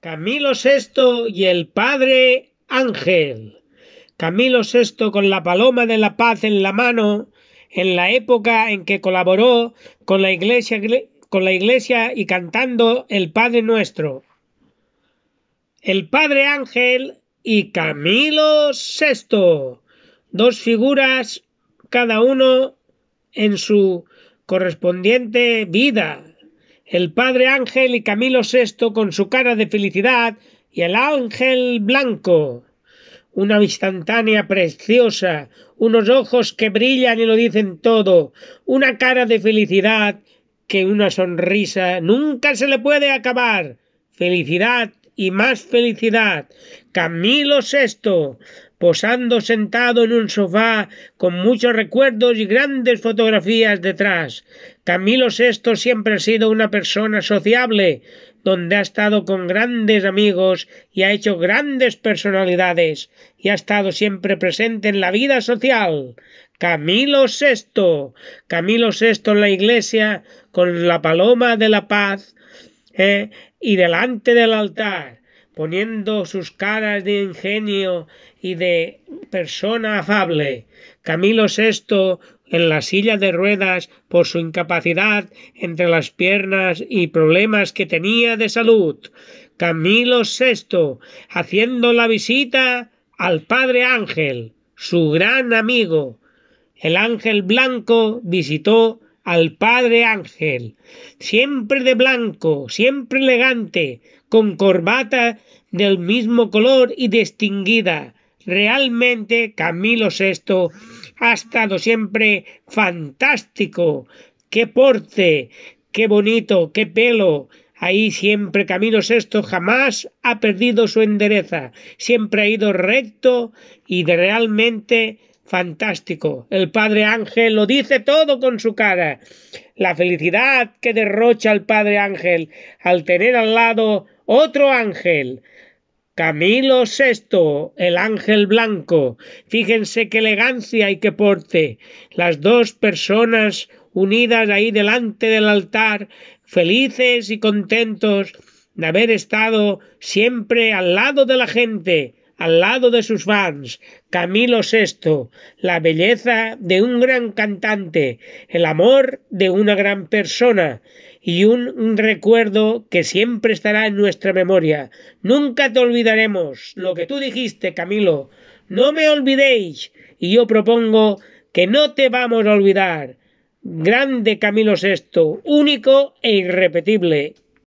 Camilo VI y el padre Ángel. Camilo VI con la paloma de la paz en la mano, en la época en que colaboró con la iglesia, y cantando el Padre Nuestro. El padre Ángel y Camilo VI, dos figuras cada uno en su correspondiente vida, el padre Ángel y Camilo VI con su cara de felicidad y el ángel blanco. Una instantánea preciosa, unos ojos que brillan y lo dicen todo, una cara de felicidad que una sonrisa nunca se le puede acabar. Felicidad y más felicidad. Camilo VI, posando sentado en un sofá con muchos recuerdos y grandes fotografías detrás. Camilo VI siempre ha sido una persona sociable, donde ha estado con grandes amigos y ha hecho grandes personalidades y ha estado siempre presente en la vida social. Camilo VI, Camilo VI en la iglesia con la paloma de la paz ¿eh? y delante del altar, poniendo sus caras de ingenio y de persona afable. Camilo VI en la silla de ruedas por su incapacidad entre las piernas y problemas que tenía de salud. Camilo VI haciendo la visita al padre Ángel, su gran amigo. El ángel blanco visitó al padre Ángel, siempre de blanco, siempre elegante, con corbata del mismo color y distinguida. Realmente Camilo VI ha estado siempre fantástico. Qué porte, qué bonito, qué pelo. Ahí siempre Camilo VI jamás ha perdido su endereza, siempre ha ido recto y de realmente fantástico. El padre Ángel lo dice todo con su cara. La felicidad que derrocha el padre Ángel al tener al lado otro ángel. Camilo VI, el ángel blanco. Fíjense qué elegancia y qué porte. Las dos personas unidas ahí delante del altar, felices y contentos de haber estado siempre al lado de la gente, al lado de sus fans, Camilo VI, la belleza de un gran cantante, el amor de una gran persona y un recuerdo que siempre estará en nuestra memoria. Nunca te olvidaremos lo que tú dijiste, Camilo. No me olvidéis y yo propongo que no te vamos a olvidar. Grande Camilo VI, único e irrepetible.